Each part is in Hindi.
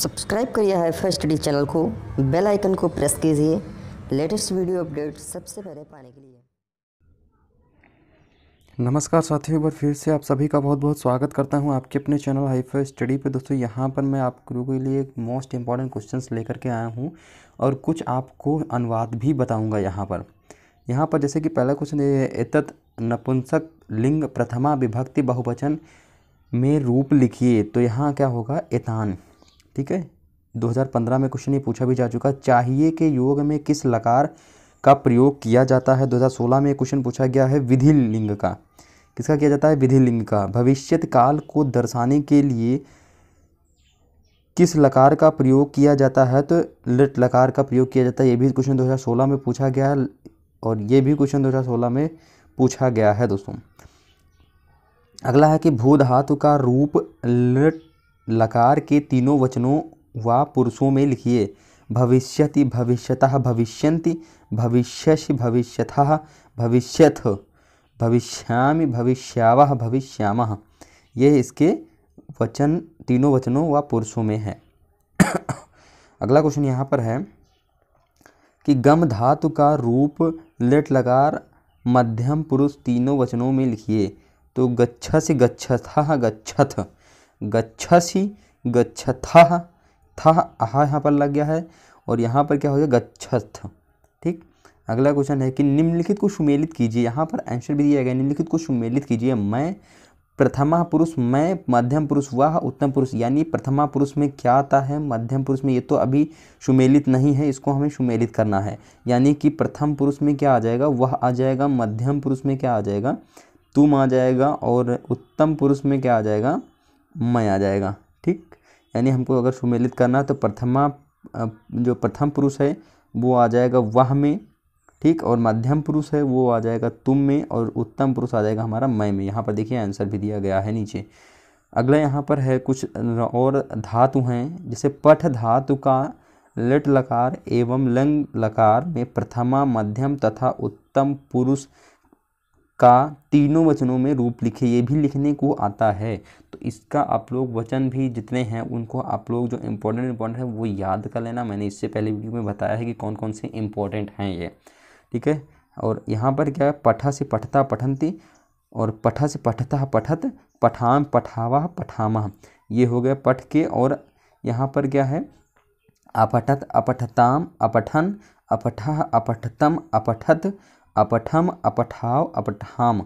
सब्सक्राइब करिए हाई फर्स्ट स्टडी चैनल को बेल आइकन को प्रेस कीजिए लेटेस्ट वीडियो अपडेट सबसे पहले पाने के लिए नमस्कार साथियों एक बार फिर से आप सभी का बहुत बहुत स्वागत करता हूं आपके अपने चैनल हाईफर स्टडी पे दोस्तों यहां पर मैं आप गुरु के लिए मोस्ट इम्पॉर्टेंट क्वेश्चंस लेकर के आया हूं और कुछ आपको अनुवाद भी बताऊंगा यहां पर यहां पर जैसे कि पहला क्वेश्चन एतत नपुंसक लिंग प्रथमा विभक्ति बहुवचन में रूप लिखिए तो यहाँ क्या होगा एतान ठीक है 2015 में क्वेश्चन ये पूछा भी जा चुका चाहिए के योग में किस लकार का प्रयोग किया जाता है 2016 में क्वेश्चन पूछा गया है विधि लिंग का किसका किया जाता है विधि लिंग का भविष्यत काल को दर्शाने के लिए किस लकार का प्रयोग किया जाता है तो लट लकार का प्रयोग किया जाता है ये भी क्वेश्चन 2016 में पूछा गया है और ये भी क्वेश्चन 2016 में पूछा गया है दोस्तों अगला है कि भूधातु का रूप लट लकार के तीनों वचनों व पुरुषों में लिखिए भविष्यति भविष्यतः भविष्यन्ति भविष्यसि भविष्यतः भविष्यथ भविष्यामि भविष्यावह भविष्यामः ये इसके वचन तीनों वचनों व पुरुषों में है अगला क्वेश्चन यहाँ पर है कि गम धातु का रूप लेट लगार मध्यम पुरुष तीनों वचनों में लिखिए तो गच्छस से गच्छथ गच्छथ गच्छसी गच्छथा था आह यहाँ पर लग गया है और यहाँ पर क्या हो गया गच्छथ ठीक अगला क्वेश्चन है कि निम्नलिखित को सुमेलित कीजिए यहाँ पर आंसर भी दिया गया निम्नलिखित को सुमेलित कीजिए मैं प्रथमा पुरुष मैं मध्यम पुरुष वह उत्तम पुरुष यानी प्रथमा पुरुष में क्या आता है मध्यम पुरुष में ये तो अभी सुमेलित नहीं है इसको हमें सुमेलित करना है यानी कि प्रथम पुरुष में क्या आ जाएगा वह आ जाएगा मध्यम पुरुष में क्या आ जाएगा तुम आ जाएगा और उत्तम पुरुष में क्या आ जाएगा मय आ जाएगा ठीक यानी हमको अगर सुमेलित करना है तो प्रथमा जो प्रथम पुरुष है वो आ जाएगा वह में ठीक और मध्यम पुरुष है वो आ जाएगा तुम में और उत्तम पुरुष आ जाएगा हमारा मैं में यहाँ पर देखिए आंसर भी दिया गया है नीचे अगला यहाँ पर है कुछ और धातु हैं जैसे पठ धातु का लट लकार एवं लंग लकार में प्रथमा मध्यम तथा उत्तम पुरुष का तीनों वचनों में रूप लिखे ये भी लिखने को आता है तो इसका आप लोग वचन भी जितने हैं उनको आप लोग जो इम्पोर्टेंट इम्पोर्टेंट है वो याद कर लेना मैंने इससे पहले वीडियो में बताया है कि कौन कौन से इम्पोर्टेंट हैं ये ठीक है और यहाँ पर क्या है पठा से पठता पठंती और पठा से पठता पठत पठाम पठावा पठामा ये हो गया पठ के और यहाँ पर क्या है अपठत अपठताम अपठन अपठ अपठतम अपठत अपठम अपठाव अपठाम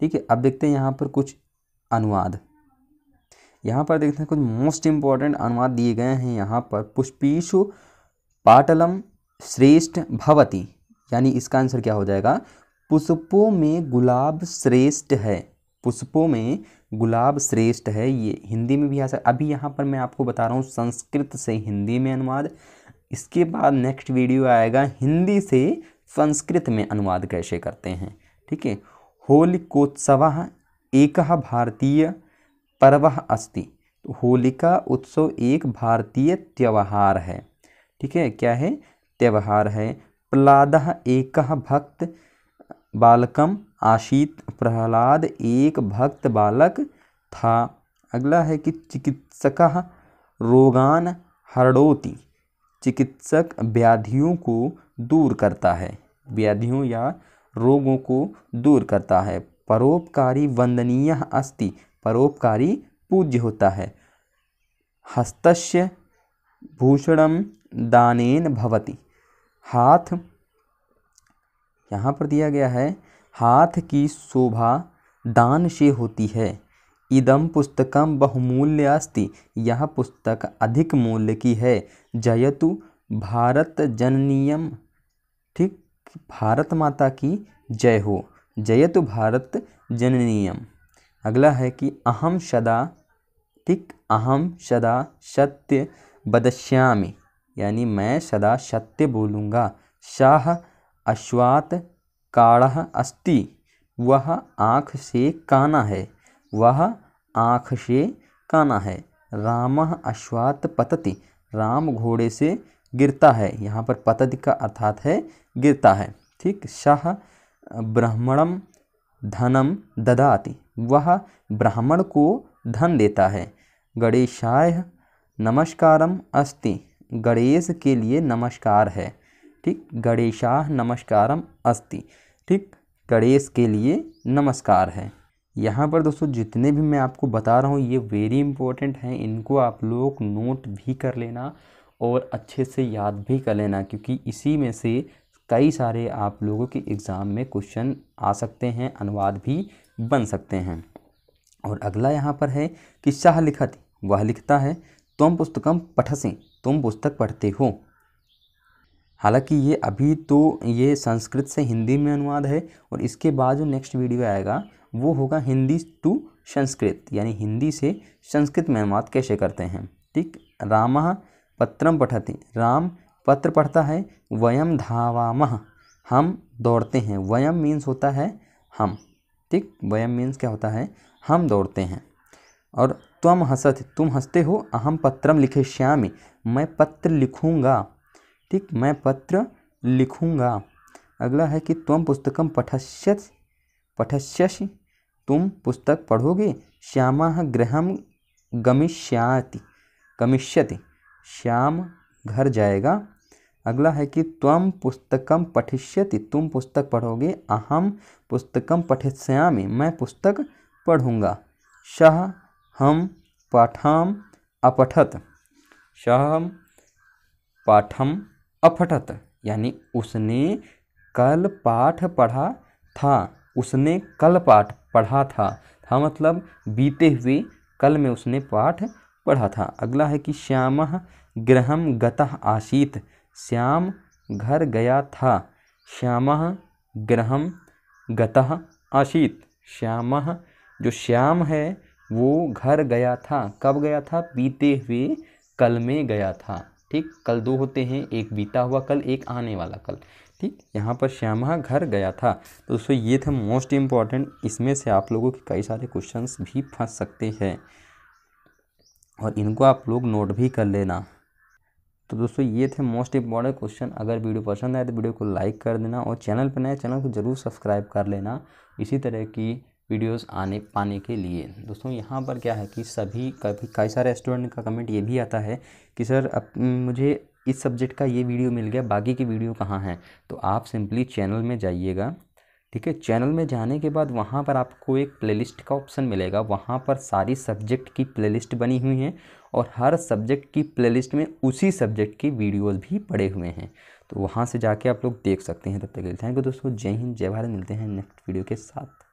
ठीक है अब देखते हैं यहाँ पर कुछ अनुवाद यहाँ पर देखते हैं कुछ मोस्ट इम्पॉर्टेंट अनुवाद दिए गए हैं यहाँ पर पुष्पीशु पाटलम श्रेष्ठ भवती यानी इसका आंसर क्या हो जाएगा पुष्पों में गुलाब श्रेष्ठ है पुष्पों में गुलाब श्रेष्ठ है ये हिंदी में भी आ सकता अभी यहाँ पर मैं आपको बता रहा हूँ संस्कृत से हिंदी में अनुवाद इसके बाद नेक्स्ट वीडियो आएगा हिंदी से संस्कृत में अनुवाद कैसे करते हैं ठीक है होलिकोत्सव एक भारतीय पर्व अस्ति तो होलिका उत्सव एक भारतीय त्यौहार है ठीक है क्या है त्यौहार है प्रहलाद एक भक्त बालकम आशीत प्रहलाद एक भक्त बालक था अगला है कि चिकित्सक रोगान हरडोती चिकित्सक व्याधियों को दूर करता है व्याधियों या रोगों को दूर करता है परोपकारी वंदनीय अस्ति परोपकारी पूज्य होता है हस्तस्य भूषणम दानेन भवति हाथ यहाँ पर दिया गया है हाथ की शोभा दान से होती है इदम पुस्तक बहुमूल्य अस्ति यह पुस्तक अधिक मूल्य की है जयतु जननीयम ठीक भारत माता की जय हो जयतु भारत जननीयम अगला है कि अहम सदा ठीक अहम सदा सत्य बदश्यामि यानी मैं सदा सत्य बोलूँगा शाह अश्वात काढ़ अस्ति वह आँख से काना है वह आँख से काना है राम अश्वात् पतति राम घोड़े से गिरता है यहाँ पर पतति का अर्थात है गिरता है ठीक सह ब्राह्मणम धनम ददाति वह ब्राह्मण को धन देता है गणेशाय नमस्कारम अस्ति गणेश के लिए नमस्कार है ठीक गणेशाह नमस्कारम अस्ति ठीक गणेश के लिए नमस्कार है यहाँ पर दोस्तों जितने भी मैं आपको बता रहा हूँ ये वेरी इंपॉर्टेंट हैं इनको आप लोग नोट भी कर लेना और अच्छे से याद भी कर लेना क्योंकि इसी में से कई सारे आप लोगों के एग्ज़ाम में क्वेश्चन आ सकते हैं अनुवाद भी बन सकते हैं और अगला यहाँ पर है कि शाह लिखत वह लिखता है तुम पुस्तकम पठसें तुम पुस्तक पढ़ते हो हालांकि ये अभी तो ये संस्कृत से हिंदी में अनुवाद है और इसके बाद जो नेक्स्ट वीडियो आएगा वो होगा हिंदी टू संस्कृत यानी हिंदी से संस्कृत में अनुवाद कैसे करते हैं ठीक राम पत्रम पठती राम पत्र पढ़ता है वयम धावामह हम दौड़ते हैं वयम मीन्स होता है हम ठीक वयम मीन्स क्या होता है हम दौड़ते हैं और तुम हंसत तुम हंसते हो अहम पत्रम लिखे श्यामी मैं पत्र लिखूँगा ठीक मैं पत्र लिखूँगा अगला है कि त्वम पुस्तकम पठस्य पठस्यसि तुम पुस्तक पढ़ोगे श्याम गृह गमिष्याति गमिष्यति श्याम घर जाएगा अगला है कि तम पुस्तकम पठिष्यति तुम पुस्तक पढ़ोगे अहम पुस्तकम पठिष्यामि मैं पुस्तक पढ़ूँगा शह हम पाठम अपठत शह पाठम अपठत यानी उसने कल पाठ पढ़ा था उसने कल पाठ पढ़ा था था मतलब बीते हुए कल में उसने पाठ पढ़ा था अगला है कि श्याम गृहम गतः आसीत श्याम घर गया था श्याम गृहम गतः आसीत श्याम जो श्याम है वो घर गया था कब गया था बीते हुए कल में गया था ठीक कल दो होते हैं एक बीता हुआ कल एक आने वाला कल ठीक यहाँ पर श्यामा घर गया था तो दोस्तों ये थे मोस्ट इम्पॉर्टेंट इसमें से आप लोगों के कई सारे क्वेश्चंस भी फंस सकते हैं और इनको आप लोग नोट भी कर लेना तो दोस्तों ये थे मोस्ट इम्पॉर्टेंट क्वेश्चन अगर वीडियो पसंद आए तो वीडियो को लाइक कर देना और चैनल पर नए चैनल को ज़रूर सब्सक्राइब कर लेना इसी तरह की वीडियोस आने पाने के लिए दोस्तों यहाँ पर क्या है कि सभी कभी कई सारे स्टूडेंट का कमेंट ये भी आता है कि सर अब मुझे इस सब्जेक्ट का ये वीडियो मिल गया बाकी की वीडियो कहाँ हैं तो आप सिंपली चैनल में जाइएगा ठीक है चैनल में जाने के बाद वहाँ पर आपको एक प्लेलिस्ट का ऑप्शन मिलेगा वहाँ पर सारी सब्जेक्ट की प्लेलिस्ट बनी हुई है और हर सब्जेक्ट की प्लेलिस्ट में उसी सब्जेक्ट की वीडियोस भी पड़े हुए हैं तो वहाँ से जाके आप लोग देख सकते हैं तब तक के लिए थैंक यू दोस्तों जय हिंद जय भारत मिलते हैं नेक्स्ट वीडियो के साथ